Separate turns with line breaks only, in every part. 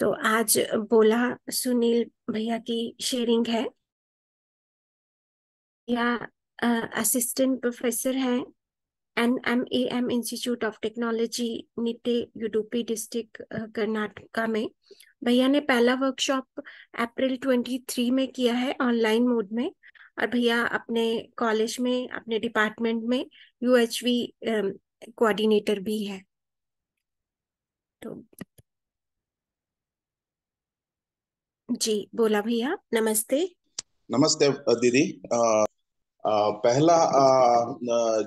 तो आज बोला सुनील भैया की शेयरिंग है या assistant professor A M institute of technology Nitte Udupi district Karnataka में भैया ने पहला वर्कशॉप अप्रैल 23 में किया है ऑनलाइन मोड में और भैया अपने कॉलेज में अपने डिपार्टमेंट में यूएचवी कोऑर्डिनेटर भी है तो जी बोला भैया नमस्ते
नमस्ते दीदी पहला आ,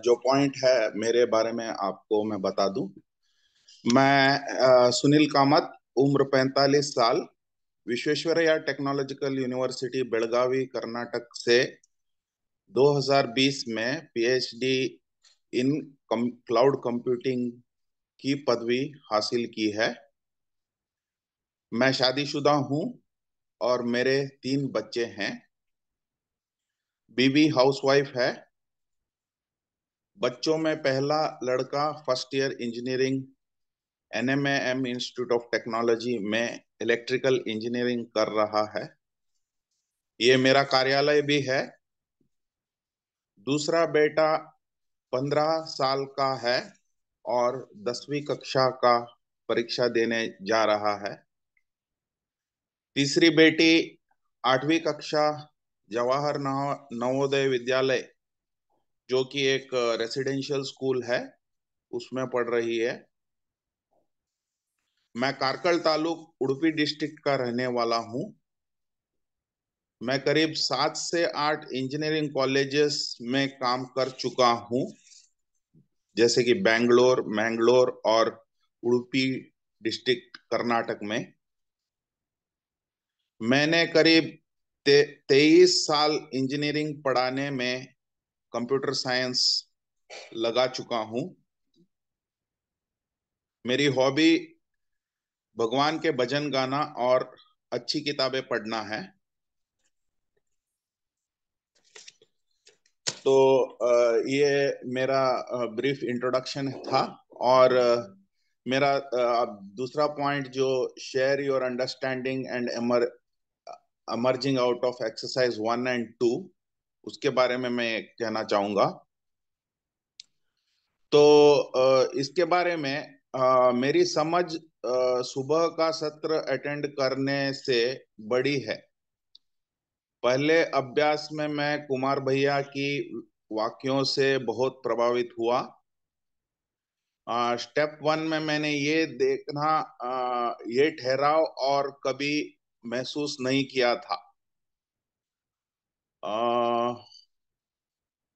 जो पॉइंट है मेरे बारे में आपको मैं बता दूं मैं आ, सुनील कामत उम्र 45 साल विश्वेश्वरैया टेक्नोलॉजिकल यूनिवर्सिटी बेलगावी कर्नाटक से 2020 में पीएचडी इन कम, क्लाउड कंप्यूटिंग की पदवी हासिल की है मैं शादीशुदा हूं और मेरे तीन बच्चे हैं बीवी हाउसवाइफ है बच्चों में पहला लड़का first year engineering N M M institute of technology में इलेक्ट्रिकल इंजीनियरिंग कर रहा है ये मेरा कार्यालय भी है दूसरा बेटा पंद्रह साल का है और दसवीं कक्षा का परीक्षा देने जा रहा है तीसरी बेटी आठवीं कक्षा जवाहर नवोदय विद्यालय जो कि एक रेसिडेंशियल स्कूल है उसमें पढ़ रही है मैं कारकल तालुक उड़पी डिस्ट्रिक्ट का रहने वाला हूं मैं करीब सात से आठ इंजीनियरिंग कॉलेजेस में काम कर चुका हूं जैसे कि बैंगलोर मैंगलोर और उड़पी डिस्ट्रिक्ट कर्नाटक में मैंने करीब तेईस साल इंजीनियरिंग पढ़ाने में कंप्यूटर साइंस लगा चुका हूं मेरी हॉबी भगवान के भजन गाना और अच्छी किताबें पढ़ना है तो ये मेरा ब्रीफ इंट्रोडक्शन था और मेरा दूसरा पॉइंट जो share your understanding and emer emerging out of exercise one and two उसके बारे में मैं कहना चाहूंगा तो इसके बारे में मेरी समझ सुबह का सत्र अटेंड करने से बड़ी है पहले अभ्यास में मैं कुमार भैया की वाक्यों से बहुत प्रभावित हुआ स्टेप वन में मैंने ये देखना ये ठहराव और कभी महसूस नहीं किया था आ,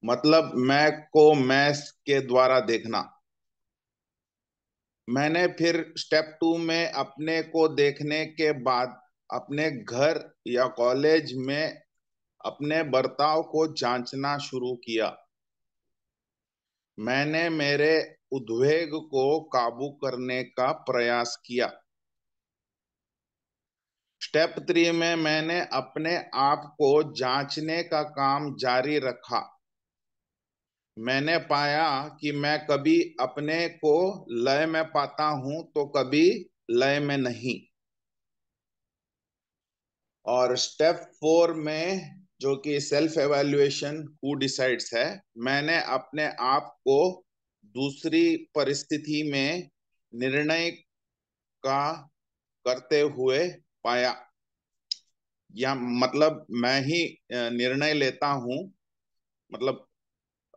मतलब मैं को मैस के द्वारा देखना मैंने फिर स्टेप टू में अपने को देखने के बाद अपने घर या कॉलेज में अपने बर्ताव को जांचना शुरू किया मैंने मेरे उद्वेग को काबू करने का प्रयास किया स्टेप थ्री में मैंने अपने आप को जांचने का काम जारी रखा मैंने पाया कि मैं कभी अपने को लय में पाता हूं तो कभी लय में नहीं और स्टेप फोर में जो कि सेल्फ एवेल्युएशन हु डिसाइड्स है मैंने अपने आप को दूसरी परिस्थिति में निर्णय का करते हुए पाया या मतलब मैं ही निर्णय लेता हूं मतलब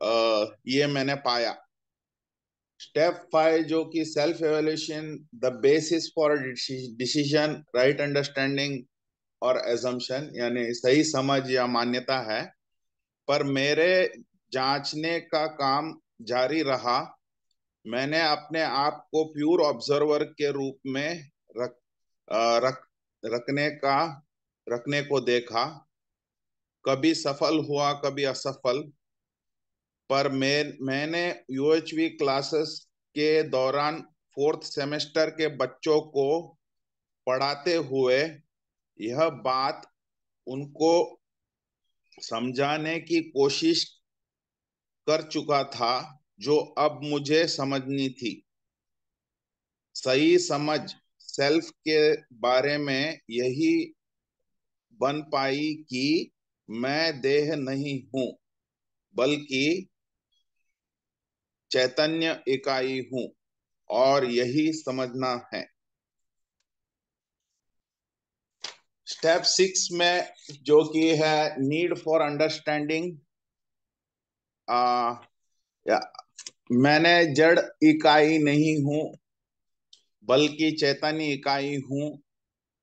आ, ये मैंने पाया स्टेप फाइव जो कि self evaluation the basis for decision right understanding और एजम्पन यानी सही समझ या मान्यता है पर मेरे जांचने का काम जारी रहा मैंने अपने आप को प्योर ऑब्जर्वर के रूप में रख रख रखने का रखने को देखा कभी सफल हुआ कभी असफल पर मैं मैंने यूएचवी क्लासेस के दौरान फोर्थ सेमेस्टर के बच्चों को पढ़ाते हुए यह बात उनको समझाने की कोशिश कर चुका था जो अब मुझे समझनी थी सही समझ सेल्फ के बारे में यही बन पाई कि मैं देह नहीं हूं बल्कि चैतन्य इकाई हूं और यही समझना है स्टेप सिक्स में जो कि है नीड फॉर अंडरस्टैंडिंग मैंने जड़ इकाई नहीं हूं बल्कि चैतन्य इकाई हूं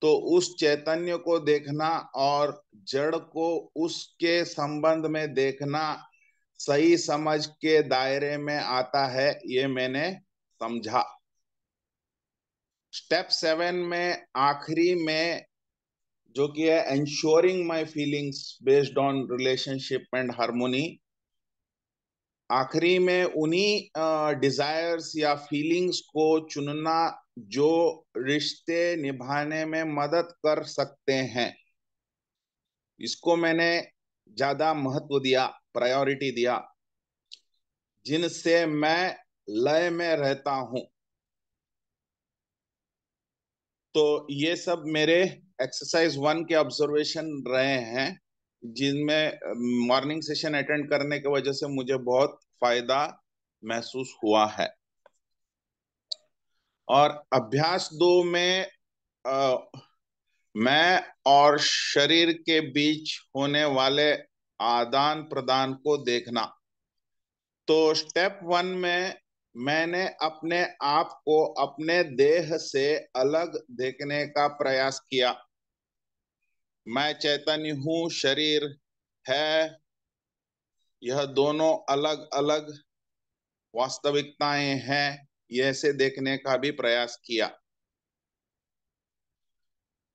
तो उस चैतन्य को देखना और जड़ को उसके संबंध में देखना सही समझ के दायरे में आता है ये मैंने समझा स्टेप सेवन में आखिरी में जो कि है ensuring my feelings based on relationship and harmony आखिरी में उन्हीं डिजायर्स या फीलिंग्स को चुनना जो रिश्ते निभाने में मदद कर सकते हैं इसको मैंने ज्यादा महत्व दिया प्रायोरिटी दिया जिनसे मैं लय में रहता हूं तो ये सब मेरे एक्सरसाइज वन के ऑब्जर्वेशन रहे हैं जिनमें मॉर्निंग सेशन अटेंड करने की वजह से मुझे बहुत फायदा महसूस हुआ है और अभ्यास दो में आ, मैं और शरीर के बीच होने वाले आदान प्रदान को देखना तो स्टेप वन में मैंने अपने आप को अपने देह से अलग देखने का प्रयास किया मैं चैतन्य हूं शरीर है यह दोनों अलग अलग वास्तविकताएं हैं ऐसे देखने का भी प्रयास किया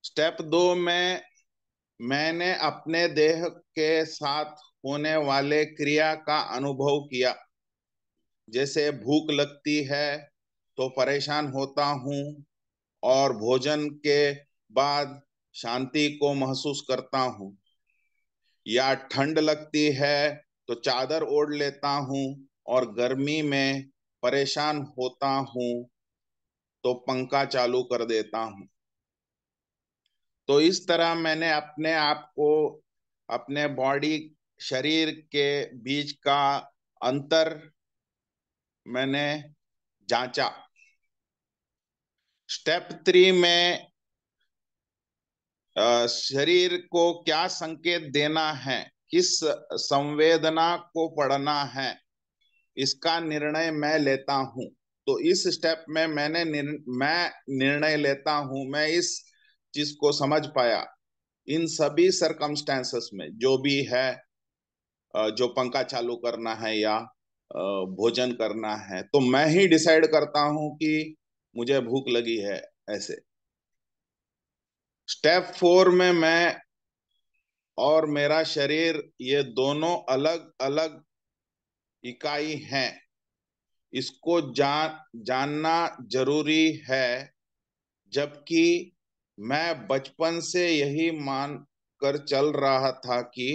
स्टेप दो में मैंने अपने देह के साथ होने वाले क्रिया का अनुभव किया जैसे भूख लगती है तो परेशान होता हूँ और भोजन के बाद शांति को महसूस करता हूं या ठंड लगती है तो चादर ओढ़ लेता हूं और गर्मी में परेशान होता हूं तो पंखा चालू कर देता हूं तो इस तरह मैंने अपने आप को अपने बॉडी शरीर के बीच का अंतर मैंने जांचा स्टेप थ्री में शरीर को क्या संकेत देना है किस संवेदना को पढ़ना है इसका निर्णय मैं लेता हूं तो इस स्टेप में मैंने निर, मैं निर्णय लेता हूं मैं इस चीज को समझ पाया इन सभी सरकमस्टेंसेस में जो भी है जो पंखा चालू करना है या भोजन करना है तो मैं ही डिसाइड करता हूं कि मुझे भूख लगी है ऐसे स्टेप फोर में मैं और मेरा शरीर ये दोनों अलग अलग इकाई है इसको जान जानना जरूरी है जबकि मैं बचपन से यही मान कर चल रहा था कि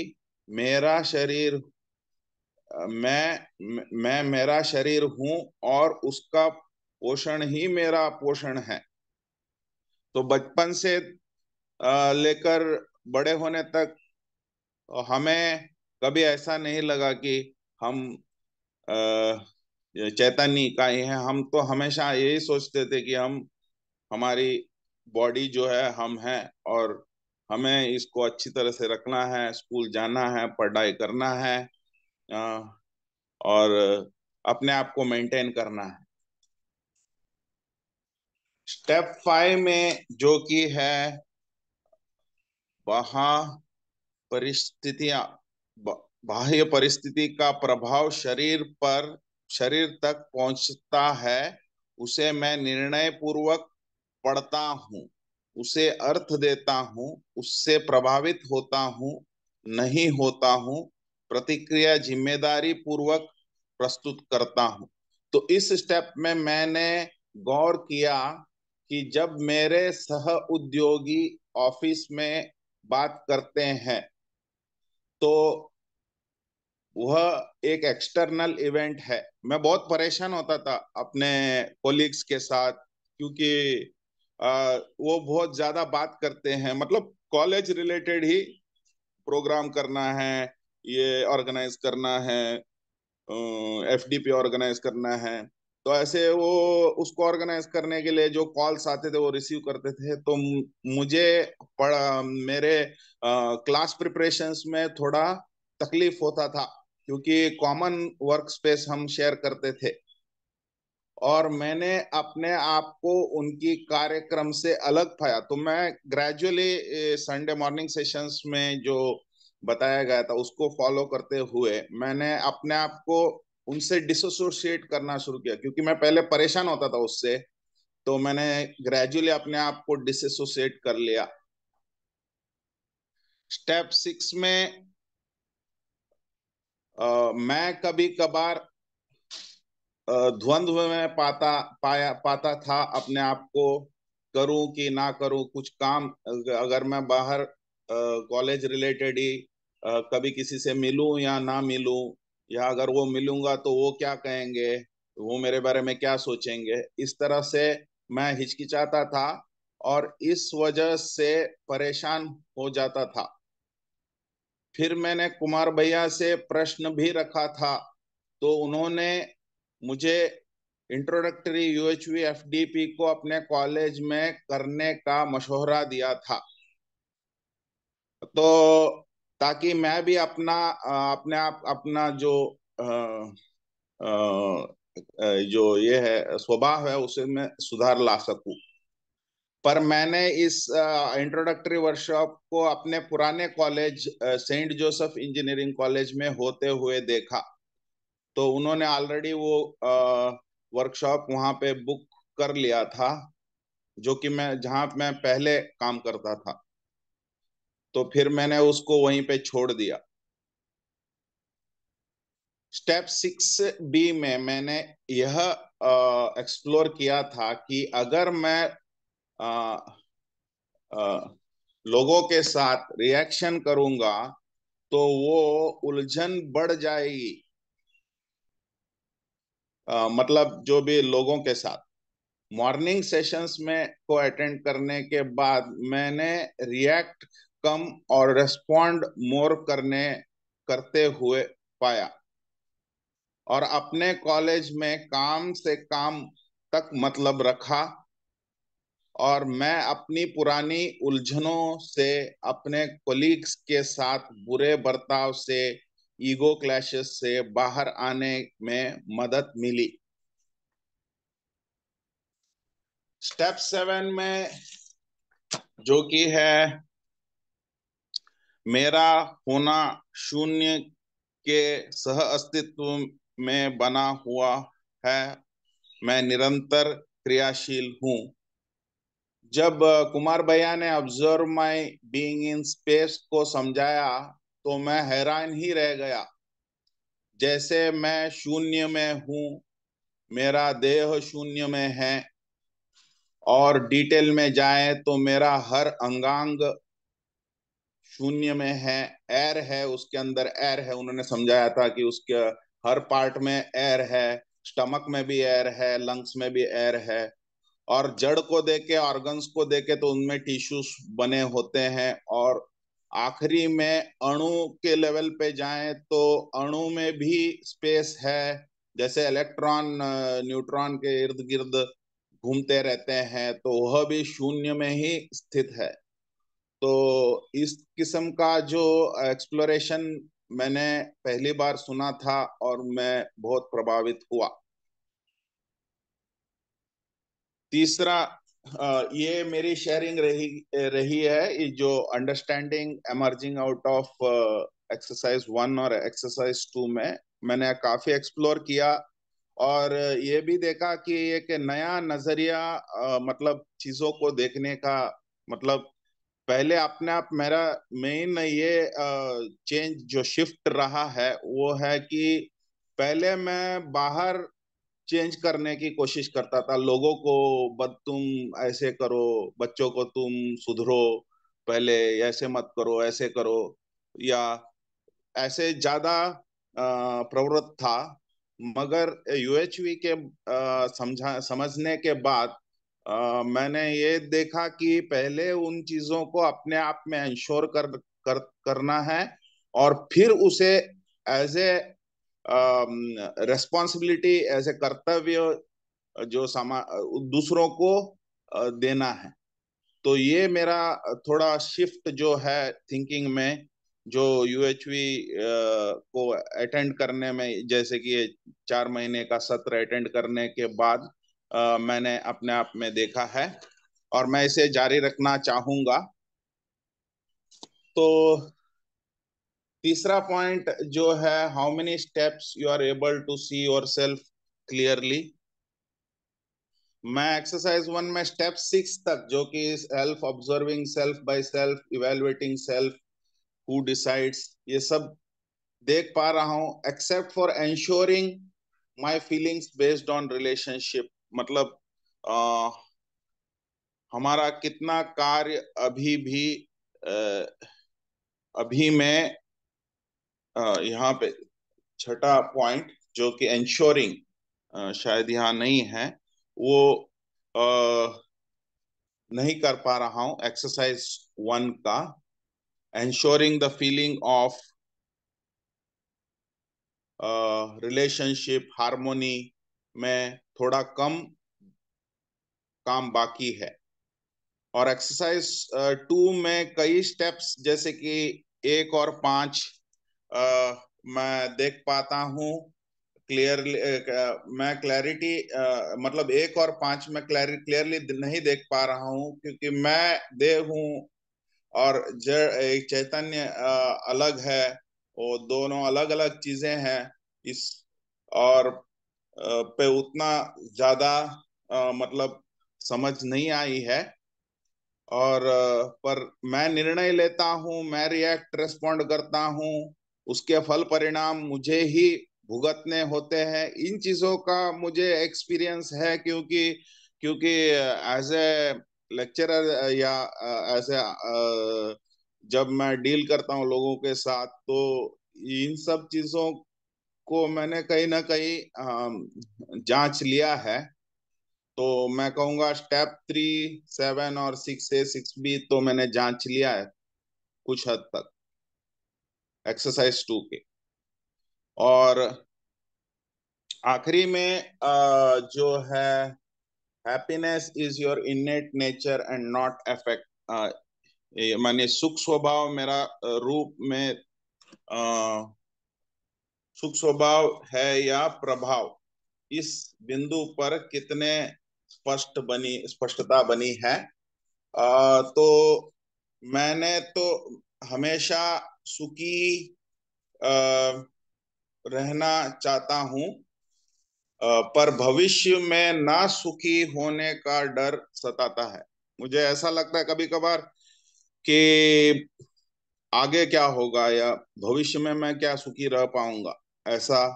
मेरा शरीर मैं मैं मेरा शरीर हूं और उसका पोषण ही मेरा पोषण है तो बचपन से लेकर बड़े होने तक हमें कभी ऐसा नहीं लगा कि हम चैतन्य का है हम तो हमेशा यही सोचते थे कि हम हमारी बॉडी जो है हम हैं और हमें इसको अच्छी तरह से रखना है स्कूल जाना है पढ़ाई करना है और अपने आप को मेंटेन करना है स्टेप फाइव में जो कि है वहा परिस्थितियां बाह्य परिस्थिति का प्रभाव शरीर पर शरीर तक पहुंचता है उसे मैं निर्णय पूर्वक पढ़ता हूँ उसे अर्थ देता हूँ उससे प्रभावित होता हूँ नहीं होता हूँ प्रतिक्रिया जिम्मेदारी पूर्वक प्रस्तुत करता हूँ तो इस स्टेप में मैंने गौर किया कि जब मेरे सह उद्योगी ऑफिस में बात करते हैं तो वह एक एक्सटर्नल इवेंट है मैं बहुत परेशान होता था अपने कोलिग्स के साथ क्योंकि वो बहुत ज्यादा बात करते हैं मतलब कॉलेज रिलेटेड ही प्रोग्राम करना है ये ऑर्गेनाइज करना है एफ डी पी ऑर्गेनाइज करना है तो ऐसे वो उसको ऑर्गेनाइज करने के लिए जो कॉल्स आते थे वो रिसीव करते थे तो मुझे पढ़ा मेरे क्लास प्रिपरेशंस में थोड़ा तकलीफ होता था क्योंकि कॉमन वर्क स्पेस हम शेयर करते थे और मैंने अपने आप को उनकी कार्यक्रम से अलग पाया तो मैं ग्रेजुअली संडे मॉर्निंग सेशंस में जो बताया गया था उसको फॉलो करते हुए मैंने अपने आप को उनसे डिसोसिएट करना शुरू किया क्योंकि मैं पहले परेशान होता था उससे तो मैंने ग्रेजुअली अपने आप को डिसोसिएट कर लिया स्टेप सिक्स में आ, मैं कभी कभार ध्वंद्व में पाता पाया पाता था अपने आप को करूं कि ना करूं कुछ काम अगर मैं बाहर कॉलेज रिलेटेड ही कभी किसी से मिलूं या ना मिलूं या अगर वो मिलूंगा तो वो क्या कहेंगे वो मेरे बारे में क्या सोचेंगे इस तरह से मैं हिचकिचाता था और इस वजह से परेशान हो जाता था फिर मैंने कुमार भैया से प्रश्न भी रखा था तो उन्होंने मुझे इंट्रोडक्टरी यूएचवी एफडीपी को अपने कॉलेज में करने का मशहरा दिया था तो ताकि मैं भी अपना अपने आप अपना जो आ, आ, जो ये है स्वभाव है उसे मैं सुधार ला सकूं पर मैंने इस इंट्रोडक्टरी वर्कशॉप को अपने पुराने college saint Joseph engineering college में होते हुए देखा तो उन्होंने ऑलरेडी वो वर्कशॉप वहां पे बुक कर लिया था जो कि मैं जहां मैं पहले काम करता था तो फिर मैंने उसको वहीं पे छोड़ दिया स्टेप सिक्स बी में मैंने यह एक्सप्लोर किया था कि अगर मैं आ, आ, लोगों के साथ रिएक्शन करूंगा तो वो उलझन बढ़ जाएगी आ, मतलब जो भी लोगों के साथ मॉर्निंग सेशंस में को अटेंड करने के बाद मैंने रिएक्ट कम और रेस्पॉन्ड मोर करने करते हुए पाया और अपने कॉलेज में काम से काम तक मतलब रखा और मैं अपनी पुरानी उलझनों से अपने कोलीग्स के साथ बुरे बर्ताव से ईगो क्लैशेस से बाहर आने में मदद मिली स्टेप सेवन में जो कि है मेरा होना शून्य के सह अस्तित्व में बना हुआ है मैं निरंतर क्रियाशील हूं जब कुमार भैया ने observe my being in space को समझाया तो मैं हैरान ही रह गया जैसे मैं शून्य में हूं मेरा देह शून्य में है और डिटेल में जाए तो मेरा हर अंगांग शून्य में है एयर है उसके अंदर एयर है उन्होंने समझाया था कि उसके हर पार्ट में एयर है स्टमक में भी एयर है लंग्स में भी एयर है और जड़ को देके ऑर्गन्स को देके तो उनमें टिश्यूज बने होते हैं और आखिरी में अणु के लेवल पे जाएं तो अणु में भी स्पेस है जैसे इलेक्ट्रॉन न्यूट्रॉन के इर्द गिर्द घूमते रहते हैं तो वह भी शून्य में ही स्थित है तो इस किस्म का जो एक्सप्लोरेशन मैंने पहली बार सुना था और मैं बहुत प्रभावित हुआ तीसरा ये मेरी शेयरिंग रही रही है जो understanding emerging out of exercise one और एक्सरसाइज टू में मैंने काफी एक्सप्लोर किया और ये भी देखा कि एक नया नजरिया मतलब चीजों को देखने का मतलब पहले अपने आप मेरा मेन ये चेंज जो शिफ्ट रहा है वो है कि पहले मैं बाहर चेंज करने की कोशिश करता था लोगों को बद तुम ऐसे करो बच्चों को तुम सुधरो पहले ऐसे मत करो ऐसे करो या ऐसे ज्यादा प्रवृत्त था मगर यूएचवी के समझा समझने के बाद आ, मैंने ये देखा कि पहले उन चीजों को अपने आप में इंश्योर कर, कर करना है और फिर उसे as a responsibility as a कर्तव्य uh, जो सामा uh, दूसरों को uh, देना है तो ये मेरा थोड़ा शिफ्ट जो है थिंकिंग में जो यूएचवी को अटेंड करने में जैसे कि चार महीने का सत्र अटेंड करने के बाद मैंने अपने आप में देखा है और मैं इसे जारी रखना चाहूंगा तो तीसरा पॉइंट जो है how many steps you are able to see yourself clearly मैं एक्सरसाइज वन में स्टेप सिक्स तक जो कि self observing self by self evaluating self who decides ये सब देख पा रहा हूं except for ensuring my feelings based on relationship मतलब आ, हमारा कितना कार्य अभी भी आ, अभी मैं यहाँ पे छठा पॉइंट जो कि इंश्योरिंग शायद यहाँ नहीं है वो आ, नहीं कर पा रहा हूं एक्सरसाइज वन का ensuring the feeling of relationship harmony में थोड़ा कम काम बाकी है और एक्सरसाइज टू में कई स्टेप्स जैसे कि एक और पांच मैं देख पाता हूँ क्लियरली मैं क्लैरिटी मतलब एक और पांच में क्लैरिटी क्लियरली नहीं देख पा रहा हूँ क्योंकि मैं देह हूँ और जड़ एक चैतन्य अलग है वो दोनों अलग अलग चीजें हैं इस और पे उतना ज्यादा मतलब समझ नहीं आई है और पर मैं निर्णय लेता हूँ मैं रिएक्ट रेस्पॉन्ड करता हूँ उसके फल परिणाम मुझे ही भुगतने होते हैं इन चीजों का मुझे एक्सपीरियंस है क्योंकि क्योंकि एज ए लेक्चरर या एज ए जब मैं डील करता हूँ लोगों के साथ तो इन सब चीजों को मैंने कहीं ना कहीं जांच लिया है तो मैं कहूँगा स्टेप थ्री सेवन और सिक्स ए सिक्स बी तो मैंने जांच लिया है कुछ हद तक एक्सरसाइज टू के और आखिरी में जो है happiness is your innate nature and not effect माने सुख स्वभाव मेरा रूप में सुख स्वभाव है या प्रभाव इस बिंदु पर कितने स्पष्ट बनी स्पष्टता बनी है आ, तो मैंने तो हमेशा सुखी रहना चाहता हूं पर भविष्य में ना सुखी होने का डर सताता है मुझे ऐसा लगता है कभी कभार कि आगे क्या होगा या भविष्य में मैं क्या सुखी रह पाऊंगा ऐसा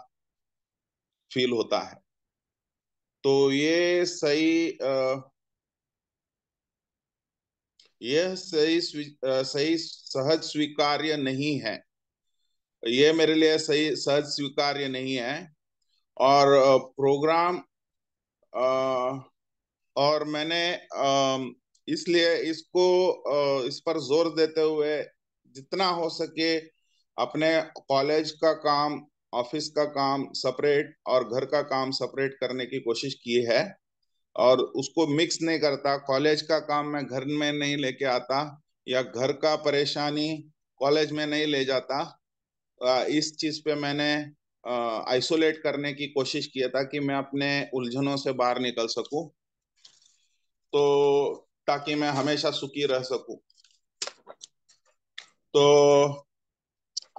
फील होता है तो ये सही यह सही सही सहज स्वीकार्य नहीं है यह मेरे लिए सही सहज स्वीकार्य नहीं है और प्रोग्राम और मैंने इसलिए इसको इस पर जोर देते हुए जितना हो सके अपने कॉलेज का काम ऑफिस का काम सेपरेट और घर का काम सेपरेट करने की कोशिश की है और उसको मिक्स नहीं करता कॉलेज का काम मैं घर में नहीं लेके आता या घर का परेशानी कॉलेज में नहीं ले जाता इस चीज पे मैंने आइसोलेट करने की कोशिश किया था कि मैं अपने उलझनों से बाहर निकल सकूं तो ताकि मैं हमेशा सुखी रह सकूं तो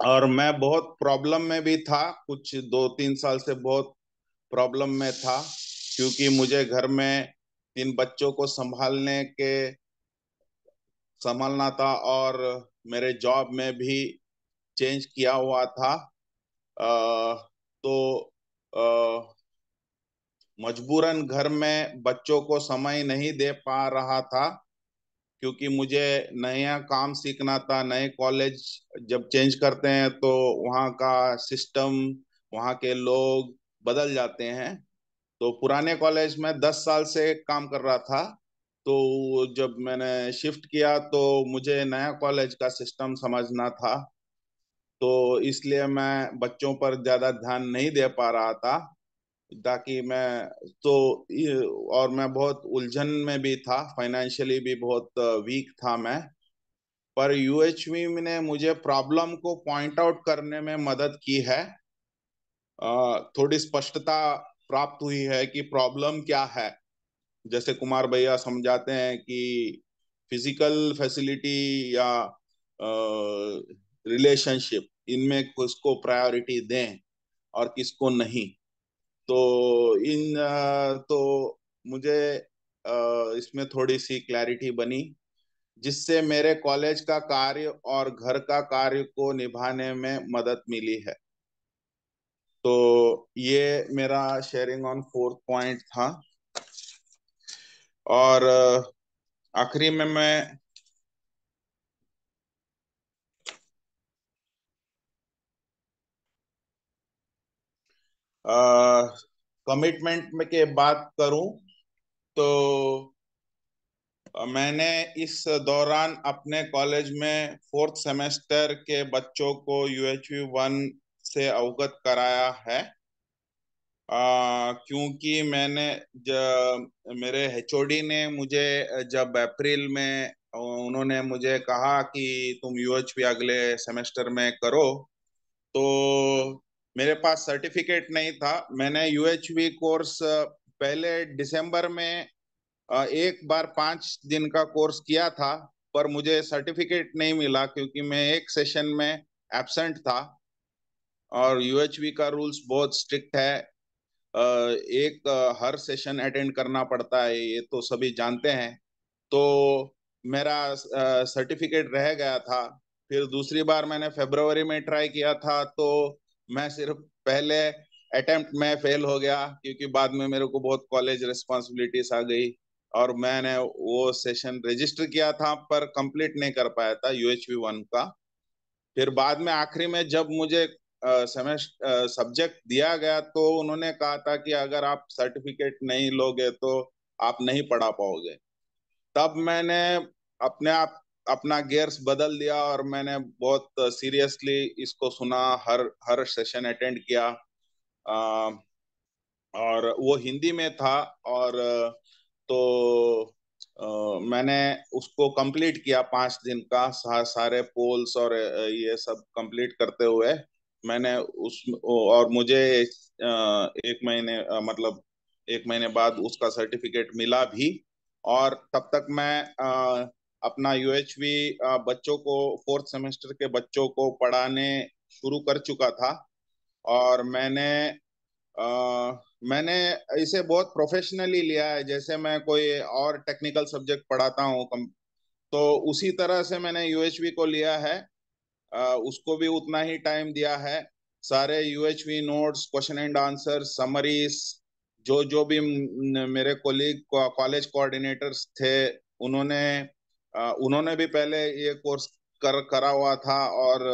और मैं बहुत प्रॉब्लम में भी था कुछ दो तीन साल से बहुत प्रॉब्लम में था क्योंकि मुझे घर में तीन बच्चों को संभालने के संभालना था और मेरे जॉब में भी चेंज किया हुआ था आ, तो मजबूरन घर में बच्चों को समय नहीं दे पा रहा था क्योंकि मुझे नया काम सीखना था नए कॉलेज जब चेंज करते हैं तो वहाँ का सिस्टम वहाँ के लोग बदल जाते हैं तो पुराने कॉलेज में दस साल से काम कर रहा था तो जब मैंने शिफ्ट किया तो मुझे नया कॉलेज का सिस्टम समझना था तो इसलिए मैं बच्चों पर ज़्यादा ध्यान नहीं दे पा रहा था ताकि मैं तो और मैं बहुत उलझन में भी था फाइनेंशियली भी बहुत वीक था मैं पर यूएचवी ने मुझे प्रॉब्लम को पॉइंट आउट करने में मदद की है थोड़ी स्पष्टता प्राप्त हुई है कि प्रॉब्लम क्या है जैसे कुमार भैया समझाते हैं कि फिजिकल फैसिलिटी या रिलेशनशिप इनमें किसको प्रायोरिटी दें और किसको नहीं तो इन तो मुझे इसमें थोड़ी सी क्लैरिटी बनी जिससे मेरे कॉलेज का कार्य और घर का कार्य को निभाने में मदद मिली है तो ये मेरा शेयरिंग ऑन फोर्थ पॉइंट था और आखिरी में मैं कमिटमेंट में के बात करूं तो मैंने इस दौरान अपने कॉलेज में फोर्थ सेमेस्टर के बच्चों को यूएचवी वन से अवगत कराया है क्योंकि मैंने मेरे एचओडी ने मुझे जब अप्रैल में उन्होंने मुझे कहा कि तुम यूएचपी अगले सेमेस्टर में करो तो मेरे पास सर्टिफिकेट नहीं था मैंने वी कोर्स पहले दिसंबर में एक बार पांच दिन का कोर्स किया था पर मुझे सर्टिफिकेट नहीं मिला क्योंकि मैं एक सेशन में एबसेंट था और यूएचवी का रूल्स बहुत स्ट्रिक्ट है एक हर सेशन अटेंड करना पड़ता है ये तो सभी जानते हैं तो मेरा सर्टिफिकेट रह गया था फिर दूसरी बार मैंने फेब्रवरी में ट्राई किया था तो मैं सिर्फ पहले अटेम्प्ट में फेल हो गया क्योंकि बाद में मेरे को बहुत कॉलेज रिस्पॉन्सिबिलिटीज आ गई और मैंने वो सेशन रजिस्टर किया था पर कंप्लीट नहीं कर पाया था यूएचवी वन का फिर बाद में आखिरी में जब मुझे सेमेस्टर सब्जेक्ट दिया गया तो उन्होंने कहा था कि अगर आप सर्टिफिकेट नहीं लोगे तो आप नहीं पढ़ा पाओगे तब मैंने अपने आप अपना गेयर्स बदल दिया और मैंने बहुत सीरियसली इसको सुना हर हर सेशन अटेंड किया आ, और वो हिंदी में था और तो आ, मैंने उसको कंप्लीट किया पांच दिन का सा, सारे पोल्स और ये सब कंप्लीट करते हुए मैंने उस और मुझे एक महीने मतलब एक महीने बाद उसका सर्टिफिकेट मिला भी और तब तक मैं अपना यूएच बच्चों को फोर्थ सेमेस्टर के बच्चों को पढ़ाने शुरू कर चुका था और मैंने आ, मैंने इसे बहुत प्रोफेशनली लिया है जैसे मैं कोई और टेक्निकल सब्जेक्ट पढ़ाता हूँ तो उसी तरह से मैंने यूएचवी को लिया है उसको भी उतना ही टाइम दिया है सारे UHV notes question and answer summaries जो जो भी मेरे कोलीग कॉलेज कोऑर्डिनेटर्स थे उन्होंने उन्होंने भी पहले ये कोर्स कर करा हुआ था और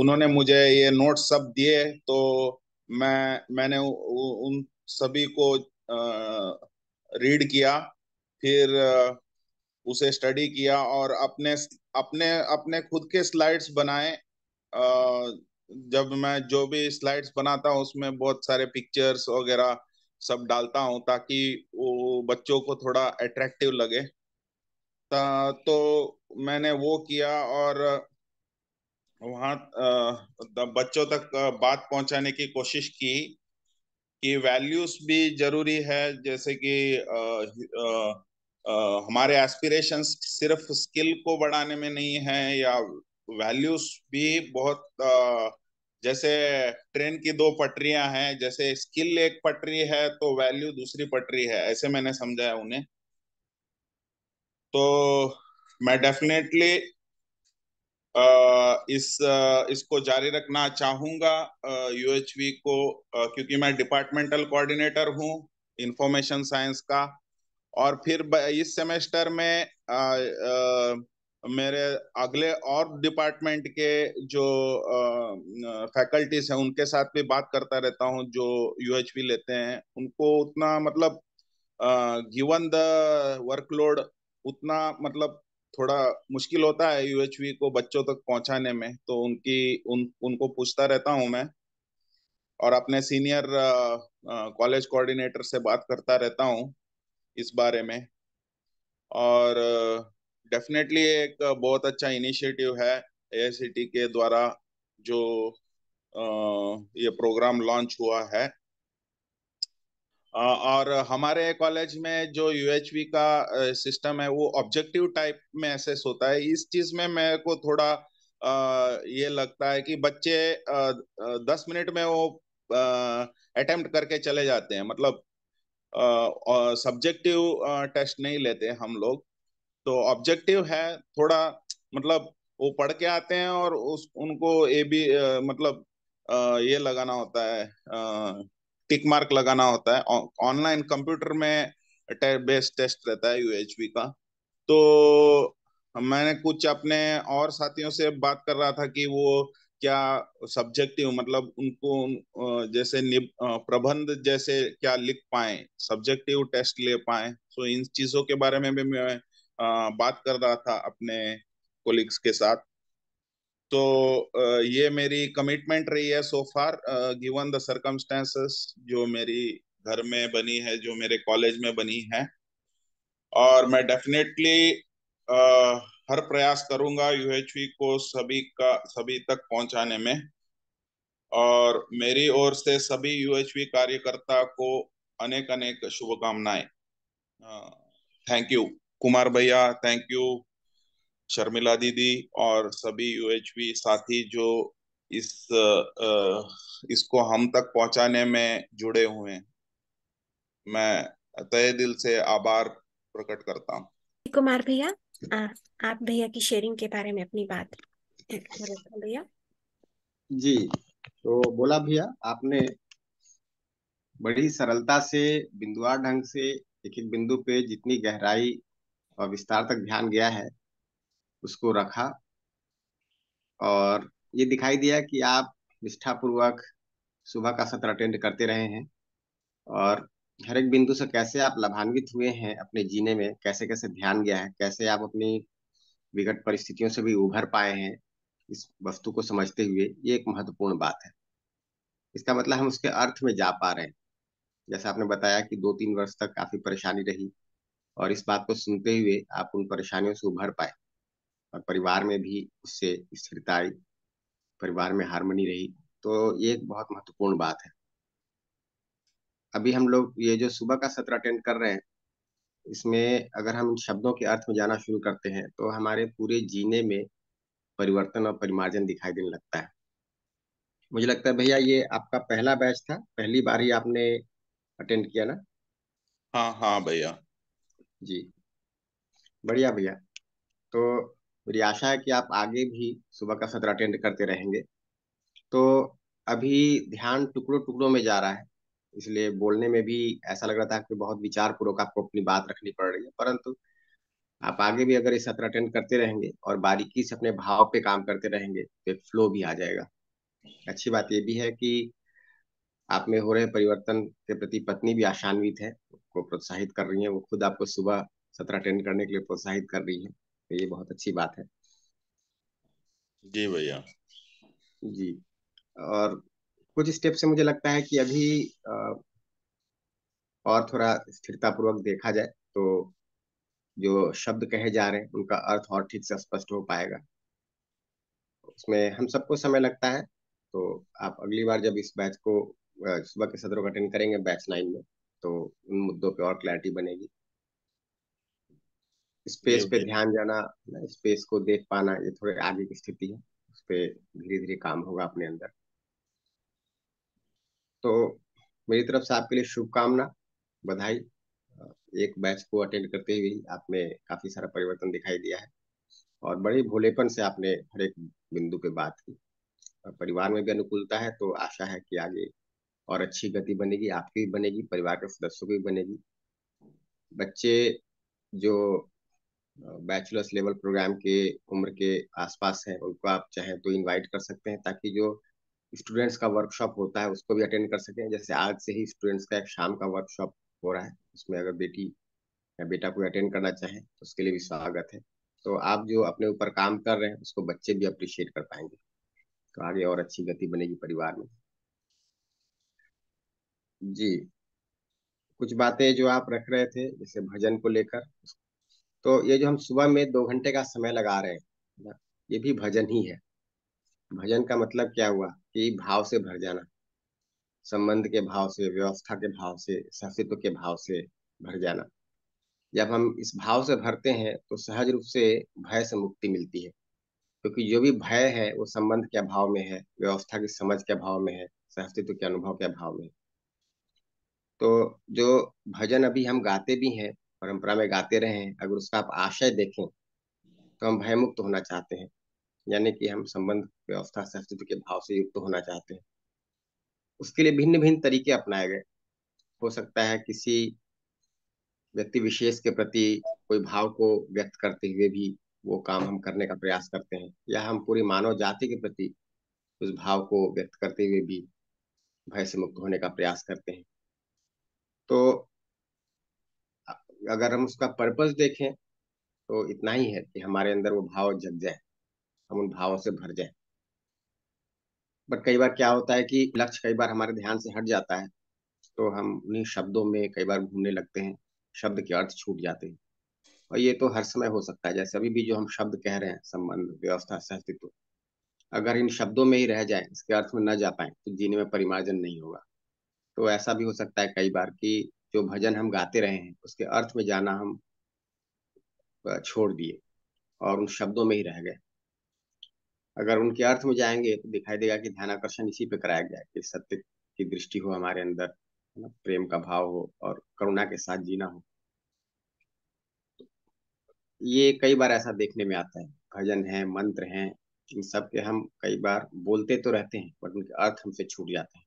उन्होंने मुझे ये नोट सब दिए तो मैं मैंने उ, उ, उन सभी को रीड किया फिर उसे स्टडी किया और अपने अपने अपने खुद के स्लाइड्स बनाए जब मैं जो भी स्लाइड्स बनाता हूँ उसमें बहुत सारे पिक्चर्स वगैरह सब डालता हूँ ताकि वो बच्चों को थोड़ा अट्रैक्टिव लगे तो मैंने वो किया और वहाँ बच्चों तक बात पहुँचाने की कोशिश की कि वैल्यूज भी जरूरी है जैसे कि हमारे एस्पिरेशंस सिर्फ स्किल को बढ़ाने में नहीं है या वैल्यूज भी बहुत uh, जैसे ट्रेन की दो पटरियां हैं जैसे स्किल एक पटरी है तो वैल्यू दूसरी पटरी है ऐसे मैंने समझाया उन्हें तो मैं डेफिनेटली इस इसको जारी रखना चाहूंगा यूएचवी को क्योंकि मैं डिपार्टमेंटल कोऑर्डिनेटर हूं इंफॉर्मेशन साइंस का और फिर इस सेमेस्टर में आ, आ, मेरे अगले और डिपार्टमेंट के जो फैकल्टीज हैं उनके साथ भी बात करता रहता हूँ जो यूएचपी लेते हैं उनको उतना मतलब गिवन द वर्कलोड उतना मतलब थोड़ा मुश्किल होता है यूएचवी को बच्चों तक पहुंचाने में तो उनकी उन उनको पूछता रहता हूं मैं और अपने सीनियर कॉलेज कोऑर्डिनेटर से बात करता रहता हूं इस बारे में और डेफिनेटली एक बहुत अच्छा इनिशिएटिव है एआईसीटी के द्वारा जो ये प्रोग्राम लॉन्च हुआ है और हमारे कॉलेज में जो यूएचवी का सिस्टम है वो ऑब्जेक्टिव टाइप में एसेस होता है इस चीज में मेरे को थोड़ा ये लगता है कि बच्चे दस मिनट में वो अटेम्प्ट करके चले जाते हैं मतलब सब्जेक्टिव टेस्ट नहीं लेते हम लोग तो ऑब्जेक्टिव है थोड़ा मतलब वो पढ़ के आते हैं और उस उनको ए बी मतलब आ, ये लगाना होता है आ, टिक मार्क लगाना होता है ऑनलाइन कंप्यूटर में टे, बेस्ट टेस्ट रहता है यूएचबी का तो मैंने कुछ अपने और साथियों से बात कर रहा था कि वो क्या सब्जेक्टिव मतलब उनको जैसे प्रबंध जैसे क्या लिख पाए सब्जेक्टिव टेस्ट ले पाए सो इन चीजों के बारे में भी मैं बात कर रहा था अपने कोलिग्स के साथ तो ये मेरी कमिटमेंट रही है so far given the circumstances जो मेरी घर में बनी है जो मेरे कॉलेज में बनी है और मैं डेफिनेटली हर प्रयास करूंगा यूएचवी को सभी का सभी तक पहुंचाने में और मेरी ओर से सभी यूएचवी कार्यकर्ता को अनेक अनेक शुभकामनाएं थैंक यू कुमार भैया थैंक यू शर्मिला दीदी और सभी यूएचवी साथी जो इस इसको हम तक पहुंचाने में जुड़े हुए हैं मैं तय दिल से आभार प्रकट करता हूँ
कुमार भैया आप भैया की शेयरिंग के बारे में अपनी बात भैया जी तो बोला भैया आपने बड़ी सरलता से बिंदुवार ढंग से एक एक बिंदु पे जितनी गहराई और विस्तार तक ध्यान गया है उसको रखा और ये दिखाई दिया कि आप निष्ठापूर्वक सुबह का सत्र अटेंड करते रहे हैं और हर एक बिंदु से कैसे आप लाभान्वित हुए हैं अपने जीने में कैसे कैसे ध्यान गया है कैसे आप अपनी विकट परिस्थितियों से भी उभर पाए हैं इस वस्तु को समझते हुए ये एक महत्वपूर्ण बात है इसका मतलब हम उसके अर्थ में जा पा रहे हैं जैसा आपने बताया कि दो तीन वर्ष तक काफी परेशानी रही और इस बात को सुनते हुए आप उन परेशानियों से उभर पाए और परिवार में भी उससे स्थिरता आई परिवार में हारमोनी रही तो ये एक बहुत महत्वपूर्ण बात है अभी हम लोग ये जो सुबह का सत्र अटेंड कर रहे हैं इसमें अगर हम शब्दों के अर्थ में जाना शुरू करते हैं तो हमारे पूरे जीने में परिवर्तन और परिमार्जन दिखाई देने लगता है मुझे लगता है भैया ये आपका पहला बैच था पहली बार ही आपने अटेंड किया ना हाँ हाँ भैया जी बढ़िया भैया तो मेरी आशा है कि आप आगे भी सुबह का सत्र अटेंड करते रहेंगे तो अभी ध्यान टुकड़ों टुकड़ों में जा रहा है इसलिए बोलने में भी ऐसा लग रहा था कि बहुत विचार पूर्वक आपको अपनी बात रखनी पड़ रही है परंतु आप आगे भी अगर ये सत्र अटेंड करते रहेंगे और बारीकी से अपने भाव पे काम करते रहेंगे तो एक फ्लो भी आ जाएगा अच्छी बात यह भी है कि आप में हो रहे परिवर्तन के प्रति पत्नी भी आशान्वित है उसको प्रोत्साहित कर रही है वो खुद आपको सुबह सत्र अटेंड करने के लिए प्रोत्साहित कर रही है तो ये बहुत अच्छी बात है जी भैया जी और कुछ स्टेप से मुझे लगता है कि अभी और थोड़ा स्थिरतापूर्वक देखा जाए तो जो शब्द कहे जा रहे हैं उनका अर्थ और ठीक से स्पष्ट हो पाएगा उसमें हम सबको समय लगता है तो आप अगली बार जब इस बैच को सुबह के सत्रों का अटेंड करेंगे बैच नाइन में तो उन मुद्दों पे और क्लैरिटी बनेगी स्पेस पे ध्यान जाना ना स्पेस को देख पाना ये थोड़े आगे की स्थिति है उस पर धीरे धीरे काम होगा अपने अंदर तो मेरी तरफ से आपके लिए शुभकामना बधाई एक बैच को अटेंड करते हुए आपने काफी सारा परिवर्तन दिखाई दिया है और बड़े भोलेपन से आपने हर एक बिंदु पे बात की परिवार में भी अनुकूलता है तो आशा है कि आगे और अच्छी गति बनेगी आपकी भी बनेगी परिवार के सदस्यों की भी बनेगी बच्चे जो बैचलर्स लेवल प्रोग्राम के उम्र के आसपास हैं उनको आप चाहें तो इनवाइट कर सकते हैं ताकि जो स्टूडेंट्स का वर्कशॉप होता है उसको भी अटेंड कर सकें जैसे आज से ही स्टूडेंट्स का एक शाम का वर्कशॉप हो रहा है उसमें अगर बेटी या बेटा कोई अटेंड करना चाहे तो उसके लिए भी स्वागत है तो आप जो अपने ऊपर काम कर रहे हैं उसको बच्चे भी अप्रिशिएट कर पाएंगे तो आगे और अच्छी गति बनेगी परिवार में जी कुछ बातें जो आप रख रहे थे जैसे भजन को लेकर तो ये जो हम सुबह में दो घंटे का समय लगा रहे हैं ये भी भजन ही है भजन का मतलब क्या हुआ कि भाव से भर जाना संबंध के भाव से व्यवस्था के भाव से सस्तित्व के भाव से भर जाना जब हम इस भाव से भरते हैं तो सहज रूप से भय से मुक्ति मिलती है क्योंकि जो भी भय है वो संबंध के अभाव में है व्यवस्था की समझ के अभाव में है सहस्तित्व के अनुभव के अभाव में तो जो भजन अभी हम गाते भी हैं परंपरा में गाते रहे हैं अगर उसका आप आशय देखें तो हम भयमुक्त होना चाहते हैं यानी कि हम संबंध व्यवस्था से अस्तित्व के भाव से युक्त होना चाहते हैं उसके लिए भिन्न भिन्न तरीके अपनाए गए हो सकता है किसी व्यक्ति विशेष के प्रति कोई भाव को व्यक्त करते हुए भी वो काम हम करने का प्रयास करते हैं या हम पूरी मानव जाति के प्रति उस भाव को व्यक्त करते हुए भी भय से मुक्त होने का प्रयास करते हैं तो अगर हम उसका पर्पस देखें तो इतना ही है कि हमारे अंदर वो भाव जग जाए हम उन भावों से भर जाए बट कई बार क्या होता है कि लक्ष्य कई बार हमारे ध्यान से हट जाता है तो हम उन्हीं शब्दों में कई बार घूमने लगते हैं शब्द के अर्थ छूट जाते हैं और ये तो हर समय हो सकता है जैसे अभी भी जो हम शब्द कह रहे हैं संबंध व्यवस्था अस्तित्व अगर इन शब्दों में ही रह जाए इसके अर्थ में न जा पाए तो जीने में परिमार्जन नहीं होगा तो ऐसा भी हो सकता है कई बार कि जो भजन हम गाते रहे हैं उसके अर्थ में जाना हम छोड़ दिए और उन शब्दों में ही रह गए अगर उनके अर्थ में जाएंगे तो दिखाई देगा कि ध्यान आकर्षण इसी पे कराया गया कि सत्य की दृष्टि हो हमारे अंदर है ना प्रेम का भाव हो और करुणा के साथ जीना हो ये कई बार ऐसा देखने में आता है भजन है मंत्र है इन सब के हम कई बार बोलते तो रहते हैं बट उनके अर्थ हमसे छूट जाते हैं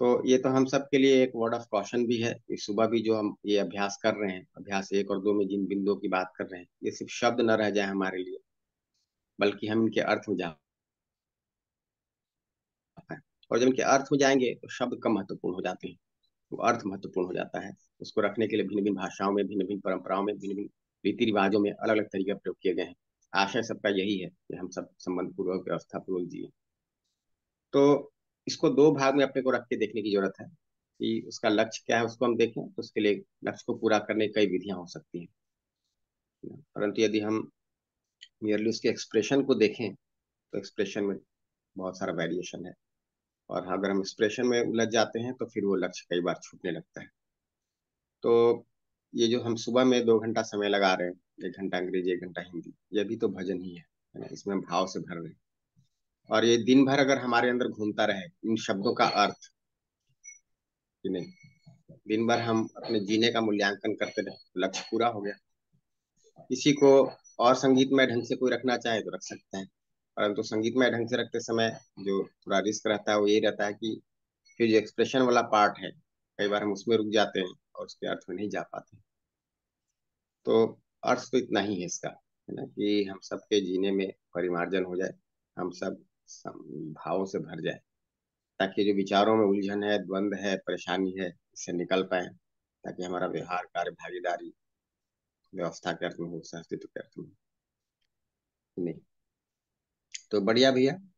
तो ये तो हम सब के लिए एक वर्ड ऑफ कॉशन भी है कि सुबह भी जो हम ये अभ्यास कर रहे हैं अभ्यास एक और दो में जिन बिंदुओं की बात कर रहे हैं ये सिर्फ शब्द न रह जाए हमारे लिए बल्कि हम इनके अर्थ में जा और जब इनके अर्थ में जाएंगे तो शब्द कम महत्वपूर्ण हो जाते हैं तो अर्थ महत्वपूर्ण हो जाता है उसको रखने के लिए भिन्न भिन्न भाषाओं में भिन्न भिन्न परंपराओं में भिन्न भिन्न रीति रिवाजों में अलग अलग तरीके प्रयोग किए गए हैं आशय सबका यही है कि हम सब संबंध पूर्वक व्यवस्था पूर्वक जिए तो इसको दो भाग में अपने को रख के देखने की जरूरत है कि उसका लक्ष्य क्या है उसको हम देखें तो उसके लिए लक्ष्य को पूरा करने कई विधियां हो सकती हैं परंतु यदि हम मेयरली उसके एक्सप्रेशन को देखें तो एक्सप्रेशन में बहुत सारा वेरिएशन है और अगर हम एक्सप्रेशन में उलझ जाते हैं तो फिर वो लक्ष्य कई बार छूटने लगता है तो ये जो हम सुबह में दो घंटा समय लगा रहे हैं एक घंटा अंग्रेजी एक घंटा हिंदी ये भी तो भजन ही है इसमें हम भाव से भर रहे हैं और ये दिन भर अगर हमारे अंदर घूमता रहे इन शब्दों का अर्थ कि नहीं दिन भर हम अपने जीने का मूल्यांकन करते रहे तो लक्ष्य पूरा हो गया इसी को और संगीत में ढंग से कोई रखना चाहे तो रख सकते हैं परंतु तो संगीत में ढंग से रखते समय जो थोड़ा रिस्क रहता है वो यही रहता है कि फिर जो एक्सप्रेशन वाला पार्ट है कई बार हम उसमें रुक जाते हैं और उसके अर्थ में नहीं जा पाते तो अर्थ तो इतना ही है इसका है ना कि हम सबके जीने में परिमार्जन हो जाए हम सब भावों से भर जाए ताकि जो विचारों में उलझन है द्वंद्व है परेशानी है इससे निकल पाए ताकि हमारा व्यवहार कार्य भागीदारी व्यवस्था करनी हो संस्थित करते नहीं तो बढ़िया भैया